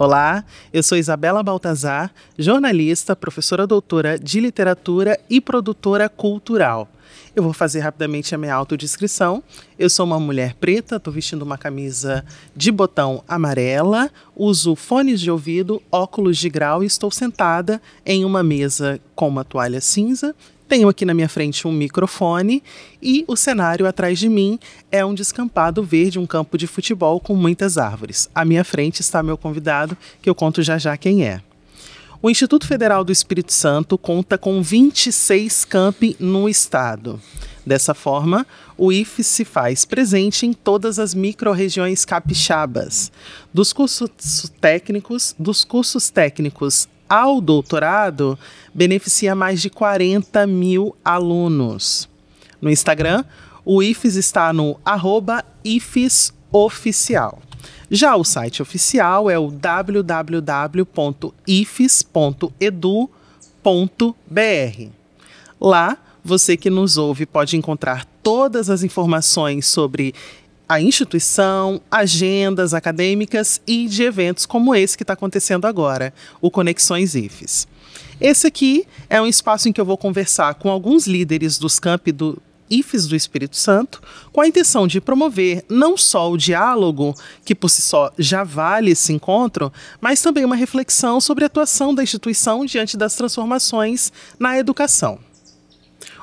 Olá, eu sou Isabela Baltazar, jornalista, professora doutora de literatura e produtora cultural. Eu vou fazer rapidamente a minha autodescrição. Eu sou uma mulher preta, estou vestindo uma camisa de botão amarela, uso fones de ouvido, óculos de grau e estou sentada em uma mesa com uma toalha cinza tenho aqui na minha frente um microfone e o cenário atrás de mim é um descampado verde, um campo de futebol com muitas árvores. À minha frente está meu convidado, que eu conto já já quem é. O Instituto Federal do Espírito Santo conta com 26 campi no estado. Dessa forma, o Ifes se faz presente em todas as microrregiões capixabas. Dos cursos técnicos, dos cursos técnicos ao doutorado beneficia mais de 40 mil alunos. No Instagram, o IFES está no arroba IFESoficial. Já o site oficial é o www.ifes.edu.br. Lá, você que nos ouve pode encontrar todas as informações sobre a instituição, agendas acadêmicas e de eventos como esse que está acontecendo agora, o Conexões IFES. Esse aqui é um espaço em que eu vou conversar com alguns líderes dos campi do, IFES do Espírito Santo, com a intenção de promover não só o diálogo, que por si só já vale esse encontro, mas também uma reflexão sobre a atuação da instituição diante das transformações na educação.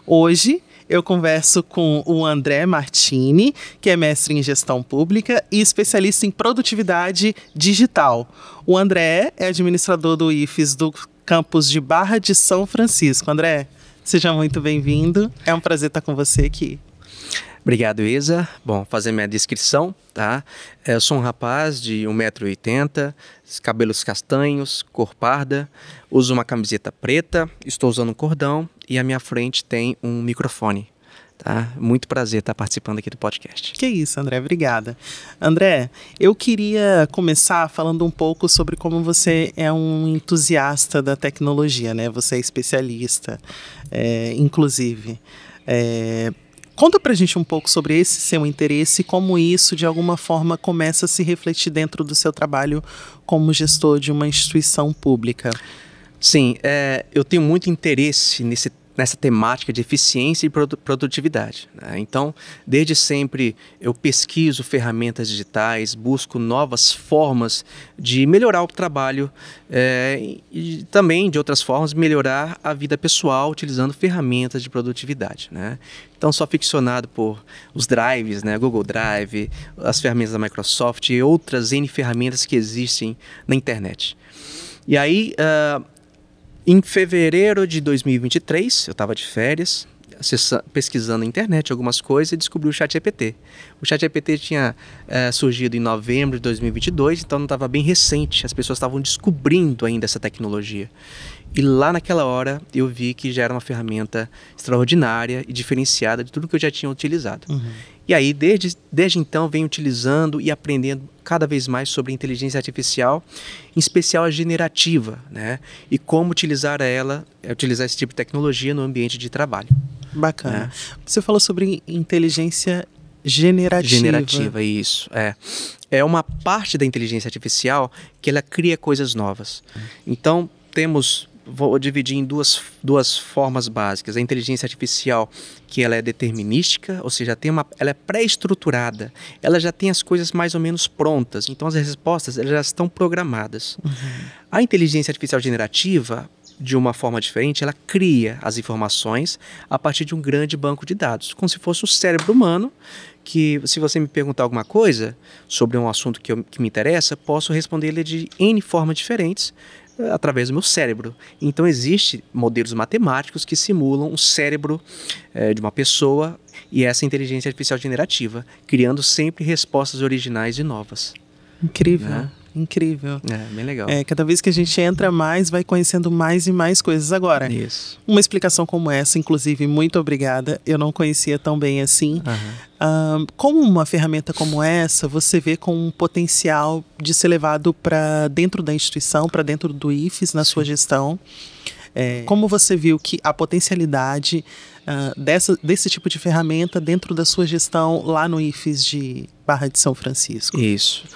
Hoje, eu converso com o André Martini, que é mestre em gestão pública e especialista em produtividade digital. O André é administrador do IFES do campus de Barra de São Francisco. André, seja muito bem-vindo. É um prazer estar com você aqui. Obrigado, Isa. Bom, fazer minha descrição, tá? É, eu sou um rapaz de 1,80m, cabelos castanhos, cor parda, uso uma camiseta preta, estou usando um cordão e à minha frente tem um microfone. Tá? Muito prazer estar participando aqui do podcast. Que isso, André, obrigada. André, eu queria começar falando um pouco sobre como você é um entusiasta da tecnologia, né? Você é especialista, é, inclusive. É, Conta pra gente um pouco sobre esse seu interesse e como isso, de alguma forma, começa a se refletir dentro do seu trabalho como gestor de uma instituição pública. Sim, é, eu tenho muito interesse nesse nessa temática de eficiência e produtividade. Né? Então, desde sempre eu pesquiso ferramentas digitais, busco novas formas de melhorar o trabalho é, e também, de outras formas, melhorar a vida pessoal utilizando ferramentas de produtividade. Né? Então, sou aficionado por os drives, né? Google Drive, as ferramentas da Microsoft e outras N ferramentas que existem na internet. E aí, uh, em fevereiro de 2023, eu estava de férias, pesquisando na internet algumas coisas e descobri o ChatGPT. O ChatGPT tinha é, surgido em novembro de 2022, então não estava bem recente. As pessoas estavam descobrindo ainda essa tecnologia. E lá naquela hora eu vi que já era uma ferramenta extraordinária e diferenciada de tudo que eu já tinha utilizado. Uhum. E aí, desde, desde então, venho utilizando e aprendendo cada vez mais sobre inteligência artificial, em especial a generativa, né? E como utilizar ela, é, utilizar esse tipo de tecnologia no ambiente de trabalho. Bacana. Né? Você falou sobre inteligência generativa. Generativa, isso. É. É uma parte da inteligência artificial que ela cria coisas novas. Uhum. Então, temos vou dividir em duas, duas formas básicas. A inteligência artificial, que ela é determinística, ou seja, tem uma, ela é pré-estruturada, ela já tem as coisas mais ou menos prontas, então as respostas elas já estão programadas. Uhum. A inteligência artificial generativa, de uma forma diferente, ela cria as informações a partir de um grande banco de dados, como se fosse o cérebro humano, que se você me perguntar alguma coisa sobre um assunto que, eu, que me interessa, posso responder ele de N formas diferentes, através do meu cérebro. Então existe modelos matemáticos que simulam o cérebro é, de uma pessoa e essa inteligência artificial generativa, criando sempre respostas originais e novas. Incrível. Né? Incrível. É, bem legal. É, cada vez que a gente entra mais, vai conhecendo mais e mais coisas. Agora, Isso. uma explicação como essa, inclusive, muito obrigada. Eu não conhecia tão bem assim. Uhum. como uma ferramenta como essa, você vê com um potencial de ser levado para dentro da instituição, para dentro do IFES, na Sim. sua gestão. É, é, como você viu que a potencialidade uh, dessa, desse tipo de ferramenta dentro da sua gestão lá no IFES de Barra de São Francisco? Isso. Isso.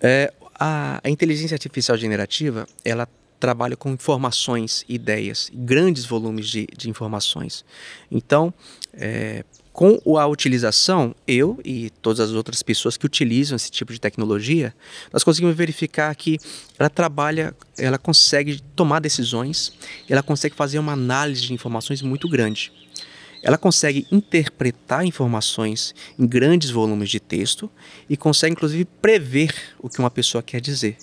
É, a, a inteligência artificial generativa, ela trabalha com informações, ideias, grandes volumes de, de informações. Então, é, com a utilização, eu e todas as outras pessoas que utilizam esse tipo de tecnologia, nós conseguimos verificar que ela trabalha, ela consegue tomar decisões, ela consegue fazer uma análise de informações muito grande ela consegue interpretar informações em grandes volumes de texto e consegue, inclusive, prever o que uma pessoa quer dizer.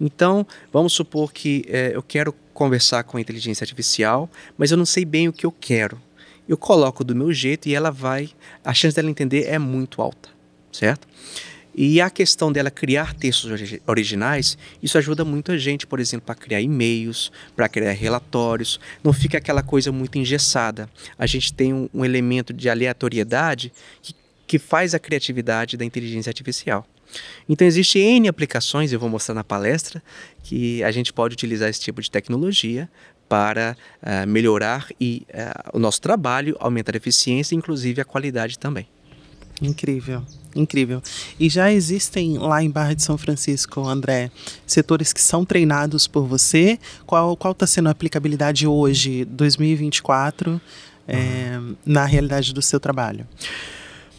Então, vamos supor que é, eu quero conversar com a inteligência artificial, mas eu não sei bem o que eu quero. Eu coloco do meu jeito e ela vai. A chance dela entender é muito alta, certo? E a questão dela criar textos originais, isso ajuda muito a gente, por exemplo, para criar e-mails, para criar relatórios, não fica aquela coisa muito engessada. A gente tem um, um elemento de aleatoriedade que, que faz a criatividade da inteligência artificial. Então, existe N aplicações, eu vou mostrar na palestra, que a gente pode utilizar esse tipo de tecnologia para uh, melhorar e, uh, o nosso trabalho, aumentar a eficiência e, inclusive, a qualidade também. Incrível, incrível. E já existem lá em Barra de São Francisco, André, setores que são treinados por você. Qual qual está sendo a aplicabilidade hoje, 2024, uhum. é, na realidade do seu trabalho?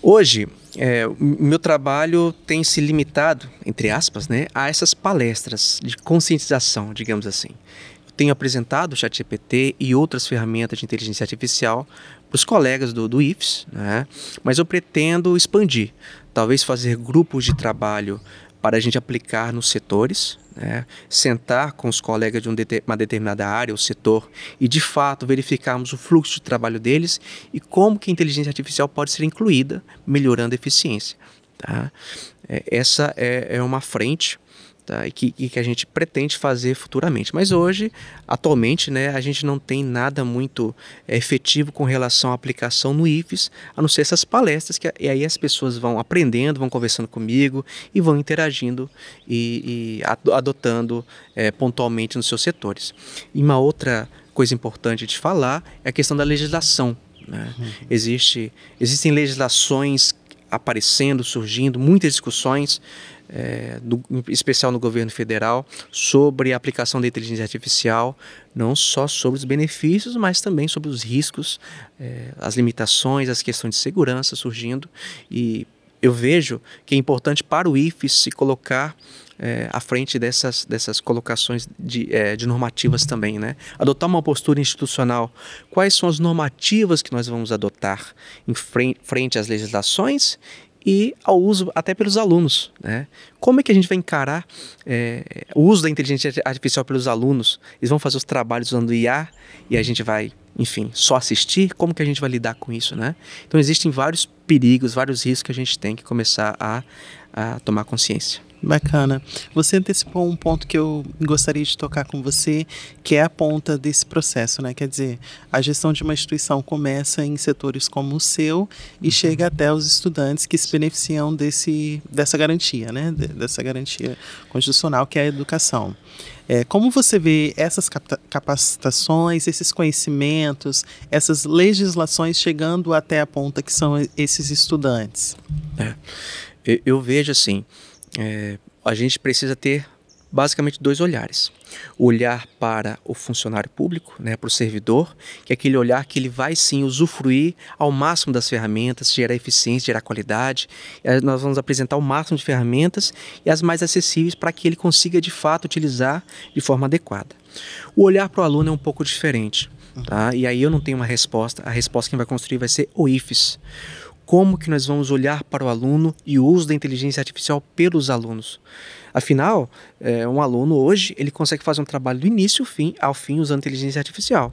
Hoje, é, meu trabalho tem se limitado, entre aspas, né, a essas palestras de conscientização, digamos assim. tenho apresentado o ChatGPT e outras ferramentas de inteligência artificial para os colegas do, do IFES, né? mas eu pretendo expandir, talvez fazer grupos de trabalho para a gente aplicar nos setores, né? sentar com os colegas de uma determinada área ou setor e de fato verificarmos o fluxo de trabalho deles e como que a inteligência artificial pode ser incluída, melhorando a eficiência. Tá? É, essa é, é uma frente Tá, e que, que a gente pretende fazer futuramente. Mas hoje, atualmente, né, a gente não tem nada muito é, efetivo com relação à aplicação no IFES, a não ser essas palestras, que e aí as pessoas vão aprendendo, vão conversando comigo e vão interagindo e, e adotando é, pontualmente nos seus setores. E uma outra coisa importante de falar é a questão da legislação. Né? Uhum. Existe, existem legislações aparecendo, surgindo, muitas discussões, é, eh, do, em especial no governo federal, sobre a aplicação da inteligência artificial, não só sobre os benefícios, mas também sobre os riscos, é, as limitações, as questões de segurança surgindo. E eu vejo que é importante para o IFES se colocar é, à frente dessas, dessas colocações de, é, de normativas também, né? Adotar uma postura institucional. Quais são as normativas que nós vamos adotar em frente, frente às legislações e ao uso até pelos alunos. Né? Como é que a gente vai encarar é, o uso da inteligência artificial pelos alunos? Eles vão fazer os trabalhos usando IA e a gente vai, enfim, só assistir? Como que a gente vai lidar com isso? Né? Então existem vários perigos, vários riscos que a gente tem que começar a, a tomar consciência. Bacana. Você antecipou um ponto que eu gostaria de tocar com você, que é a ponta desse processo, né? Quer dizer, a gestão de uma instituição começa em setores como o seu e uhum. chega até os estudantes que se beneficiam desse, dessa garantia, né? Dessa garantia constitucional que é a educação. É, como você vê essas capacitações, esses conhecimentos, essas legislações chegando até a ponta que são esses estudantes? É. Eu, eu vejo assim é, a gente precisa ter basicamente dois olhares. O olhar para o funcionário público, né, para o servidor, que é aquele olhar que ele vai sim usufruir ao máximo das ferramentas, gerar eficiência, gerar qualidade. É, nós vamos apresentar o máximo de ferramentas e as mais acessíveis para que ele consiga de fato utilizar de forma adequada. O olhar para o aluno é um pouco diferente. Tá? E aí eu não tenho uma resposta. A resposta que vai construir vai ser o IFES como que nós vamos olhar para o aluno e o uso da inteligência artificial pelos alunos. Afinal, é, um aluno hoje ele consegue fazer um trabalho do início ao fim, ao fim usando inteligência artificial.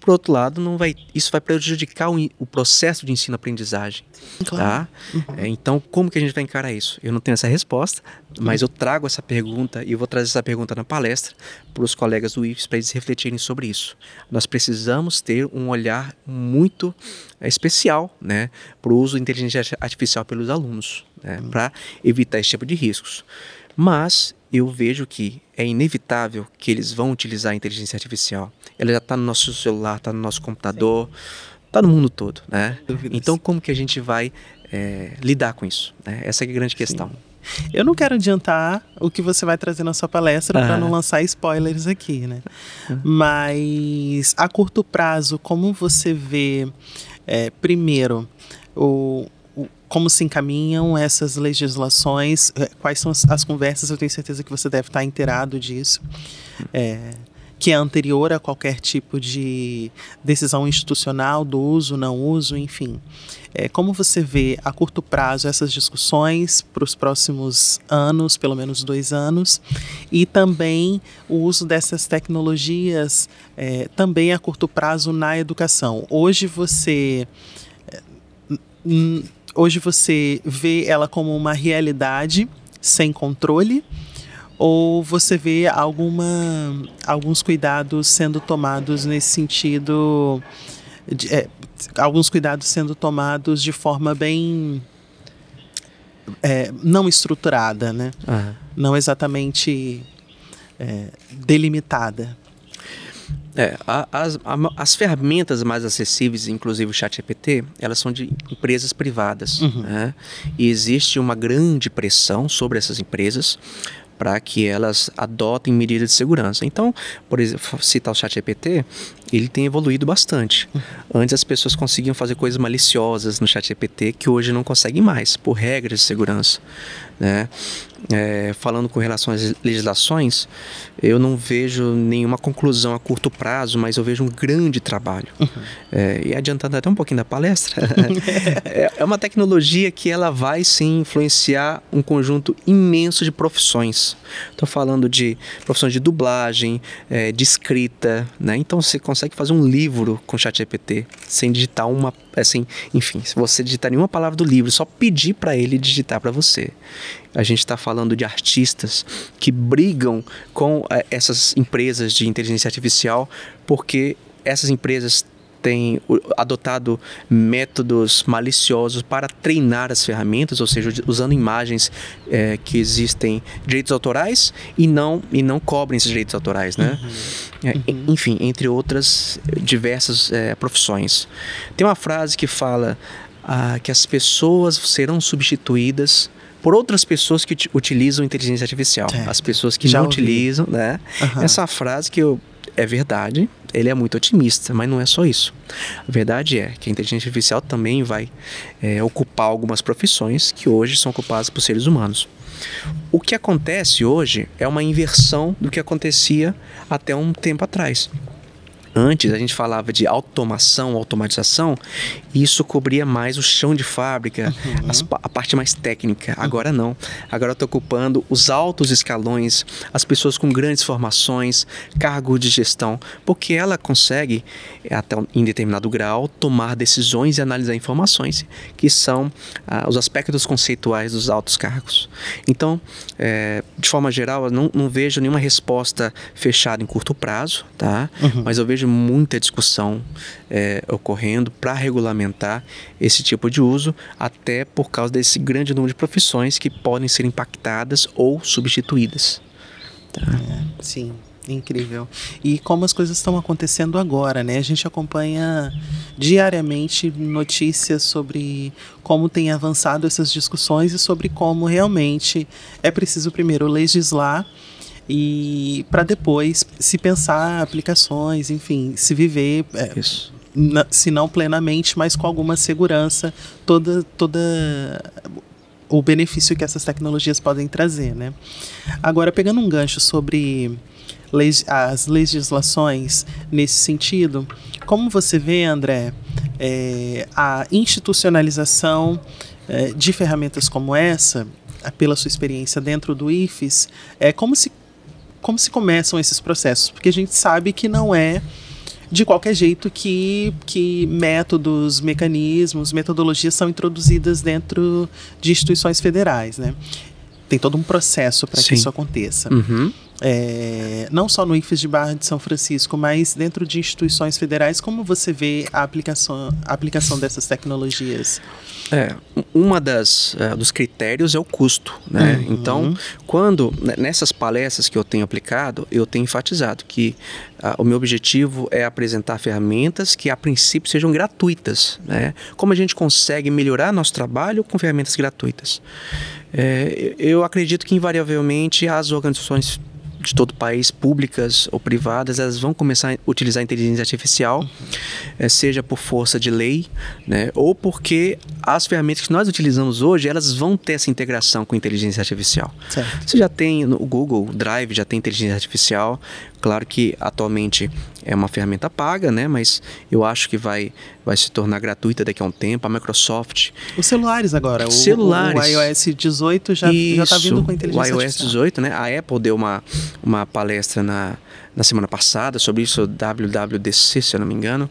Por outro lado, não vai, isso vai prejudicar o, o processo de ensino-aprendizagem. Claro. Tá? Uhum. É, então, como que a gente vai encarar isso? Eu não tenho essa resposta, mas eu trago essa pergunta e eu vou trazer essa pergunta na palestra para os colegas do IFES para eles refletirem sobre isso. Nós precisamos ter um olhar muito é, especial né, para o uso de inteligência artificial pelos alunos, né, uhum. para evitar esse tipo de riscos. Mas eu vejo que é inevitável que eles vão utilizar a inteligência artificial. Ela já está no nosso celular, está no nosso computador, está no mundo todo, né? Então, como que a gente vai é, lidar com isso? Né? Essa é a grande questão. Sim. Eu não quero adiantar o que você vai trazer na sua palestra ah. para não lançar spoilers aqui, né? Uhum. Mas a curto prazo, como você vê, é, primeiro, o, como se encaminham essas legislações, é, quais são as, as, conversas, eu tenho certeza que você deve estar inteirado disso, é, que é anterior a qualquer tipo de decisão institucional do uso, não uso, enfim. É, como você vê a curto prazo essas discussões para os próximos anos, pelo menos dois anos, e também o uso dessas tecnologias é, também a curto prazo na educação? Hoje você é, hoje você vê ela como uma realidade sem controle ou você vê alguma, alguns cuidados sendo tomados nesse sentido, de, é, alguns cuidados sendo tomados de forma bem é, não estruturada, né? Uhum. Não exatamente é, delimitada. É, a, as, a, as ferramentas mais acessíveis, inclusive o ChatGPT, elas são de empresas privadas. Uhum. Né? E existe uma grande pressão sobre essas empresas para que elas adotem medidas de segurança. Então, por exemplo, citar o ChatGPT, ele tem evoluído bastante. Uhum. Antes as pessoas conseguiam fazer coisas maliciosas no ChatGPT que hoje não conseguem mais, por regras de segurança. Né? é, falando com relação às legislações, eu não vejo nenhuma conclusão a curto prazo, mas eu vejo um grande trabalho. Uhum. É, e adiantando até um pouquinho da palestra, é, é uma tecnologia que ela vai sim influenciar um conjunto imenso de profissões. Estou falando de profissões de dublagem, é, de escrita, né? Então você consegue fazer um livro com ChatGPT sem digitar uma assim, enfim, se você digitar nenhuma palavra do livro, só pedir para ele digitar para você. A gente está falando de artistas que brigam com eh, essas empresas de inteligência artificial porque essas empresas tem adotado métodos maliciosos para treinar as ferramentas, ou seja, usando imagens é, que existem direitos autorais e não, e não cobrem esses direitos autorais, né? Uhum. É, uhum. Enfim, entre outras diversas é, profissões. Tem uma frase que fala ah, que as pessoas serão substituídas por outras pessoas que utilizam inteligência artificial. Certo. As pessoas que já não ouvi. utilizam, né? Uhum. Essa frase que eu é verdade, ele é muito otimista, mas não é só isso. A verdade é que a inteligência artificial também vai é, ocupar algumas profissões que hoje são ocupadas por seres humanos. O que acontece hoje é uma inversão do que acontecia até um tempo atrás. Antes a gente falava de automação, automatização, e isso cobria mais o chão de fábrica, uhum. as, a parte mais técnica. Agora não. Agora estou ocupando os altos escalões, as pessoas com grandes formações, cargo de gestão, porque ela consegue, até em determinado grau, tomar decisões e analisar informações que são ah, os aspectos conceituais dos altos cargos. Então, é, de forma geral, eu não, não vejo nenhuma resposta fechada em curto prazo, tá? Uhum. Mas eu vejo muita discussão é, ocorrendo para regulamentar esse tipo de uso, até por causa desse grande número de profissões que podem ser impactadas ou substituídas. Tá? É, sim. Incrível. E como as coisas estão acontecendo agora, né? A gente acompanha diariamente notícias sobre como tem avançado essas discussões e sobre como realmente é preciso primeiro legislar e para depois se pensar aplicações, enfim, se viver. É, Isso. Na, se não plenamente, mas com alguma segurança, toda, toda o benefício que essas tecnologias podem trazer, né? Agora, pegando um gancho sobre leis, as legislações nesse sentido, como você vê, André, é, a institucionalização é, de ferramentas como essa, pela sua experiência dentro do IFES, é como se como se começam esses processos, porque a gente sabe que não é de qualquer jeito que, que métodos, mecanismos, metodologias são introduzidas dentro de instituições federais, né? Tem todo um processo para que isso aconteça. Uhum é, não só no IFES de Barra de São Francisco, mas dentro de instituições federais, como você vê a aplicação, a aplicação dessas tecnologias? É, uma das uh, dos critérios é o custo, né? Uhum. Então, quando né, nessas palestras que eu tenho aplicado, eu tenho enfatizado que uh, o meu objetivo é apresentar ferramentas que a princípio sejam gratuitas, né? Como a gente consegue melhorar nosso trabalho com ferramentas gratuitas? É, eu acredito que invariavelmente as organizações de todo o país, públicas ou privadas, elas vão começar a utilizar a inteligência artificial, eh, seja por força de lei, né, ou porque as ferramentas que nós utilizamos hoje, elas vão ter essa integração com a inteligência artificial. Certo. Você já tem o Google Drive, já tem inteligência artificial, Claro que atualmente é uma ferramenta paga, né? Mas eu acho que vai, vai se tornar gratuita daqui a um tempo. A Microsoft. Os celulares agora. O, celulares. O, iOS 18 já está vindo com inteligência O iOS artificial. 18, né? A Apple deu uma, uma palestra na, na semana passada sobre isso, WWDC, se eu não me engano,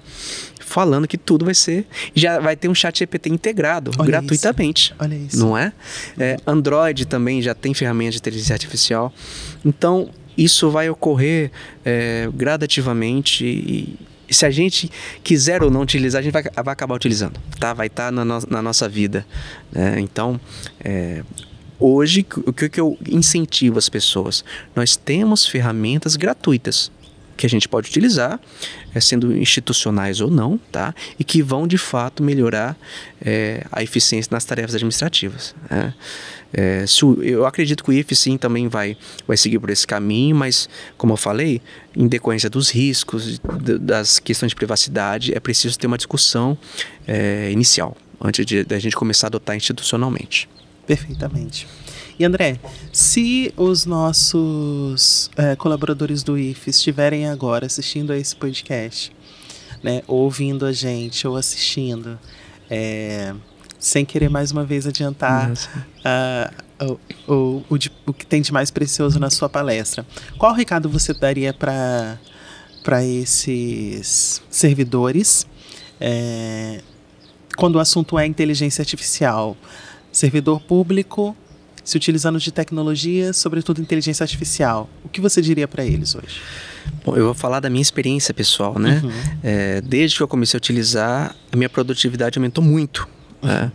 falando que tudo vai ser. Já vai ter um chat GPT integrado Olha gratuitamente. Isso. Olha isso. Não é? é? Android também já tem ferramenta de inteligência artificial. Então, isso vai ocorrer é, gradativamente e, se a gente quiser ou não utilizar, a gente vai, vai acabar utilizando, tá? Vai estar tá na, no, na, nossa vida. Né? Então, é, hoje, o que, que eu incentivo as pessoas? Nós temos ferramentas gratuitas que a gente pode utilizar, é, sendo institucionais ou não, tá? E que vão de fato melhorar é, a eficiência nas tarefas administrativas. Né? É, eu acredito que o IFE sim também vai, vai seguir por esse caminho, mas como eu falei, em decorrência dos riscos, das questões de privacidade, é preciso ter uma discussão é, inicial, antes de, da gente começar a adotar institucionalmente. Perfeitamente. E André, se os nossos é, colaboradores do IFE estiverem agora assistindo a esse podcast, né, ouvindo a gente ou assistindo, é, sem querer mais uma vez adiantar uh, o, o, o, de, o, que tem de mais precioso na sua palestra. Qual recado você daria para para esses servidores é, quando o assunto é inteligência artificial? Servidor público se utilizando de tecnologia, sobretudo inteligência artificial. O que você diria para eles hoje? Bom, eu vou falar da minha experiência pessoal, né? Uhum. É, desde que eu comecei a utilizar, a minha produtividade aumentou muito né?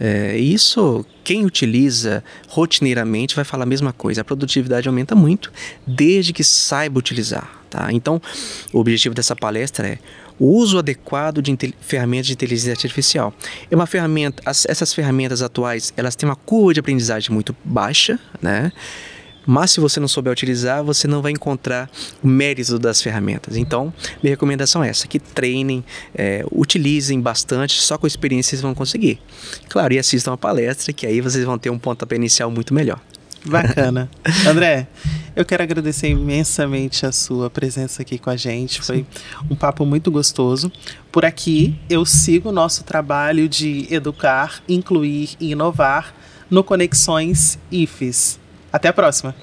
É, isso, quem utiliza rotineiramente vai falar a mesma coisa. A produtividade aumenta muito desde que saiba utilizar. Tá? Então, o objetivo dessa palestra é o uso adequado de ferramentas de inteligência artificial. É uma ferramenta, as, essas ferramentas atuais, elas têm uma curva de aprendizagem muito baixa, né? Mas se você não souber utilizar, você não vai encontrar o mérito das ferramentas. Então, minha recomendação é essa: que treinem, é, utilizem bastante, só com experiência vocês vão conseguir. Claro, e assistam a palestra, que aí vocês vão ter um pontapé inicial muito melhor. Bacana. André, eu quero agradecer imensamente a sua presença aqui com a gente. Foi Sim. um papo muito gostoso. Por aqui, eu sigo o nosso trabalho de educar, incluir e inovar no Conexões IFES. Até a próxima!